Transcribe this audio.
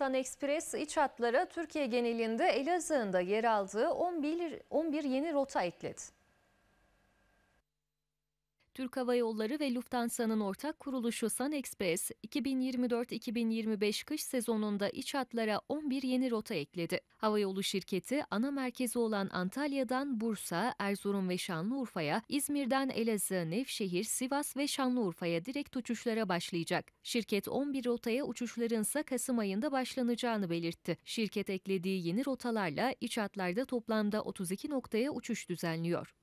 Sun Express iç hatlara Türkiye genelinde Elazığ'ın da yer aldığı 11, 11 yeni rota ekledi. Türk Hava Yolları ve Lufthansa'nın ortak kuruluşu Express, 2024-2025 kış sezonunda iç hatlara 11 yeni rota ekledi. Havayolu şirketi ana merkezi olan Antalya'dan Bursa, Erzurum ve Şanlıurfa'ya, İzmir'den Elazığ, Nevşehir, Sivas ve Şanlıurfa'ya direkt uçuşlara başlayacak. Şirket 11 rotaya uçuşların ise Kasım ayında başlanacağını belirtti. Şirket eklediği yeni rotalarla iç hatlarda toplamda 32 noktaya uçuş düzenliyor.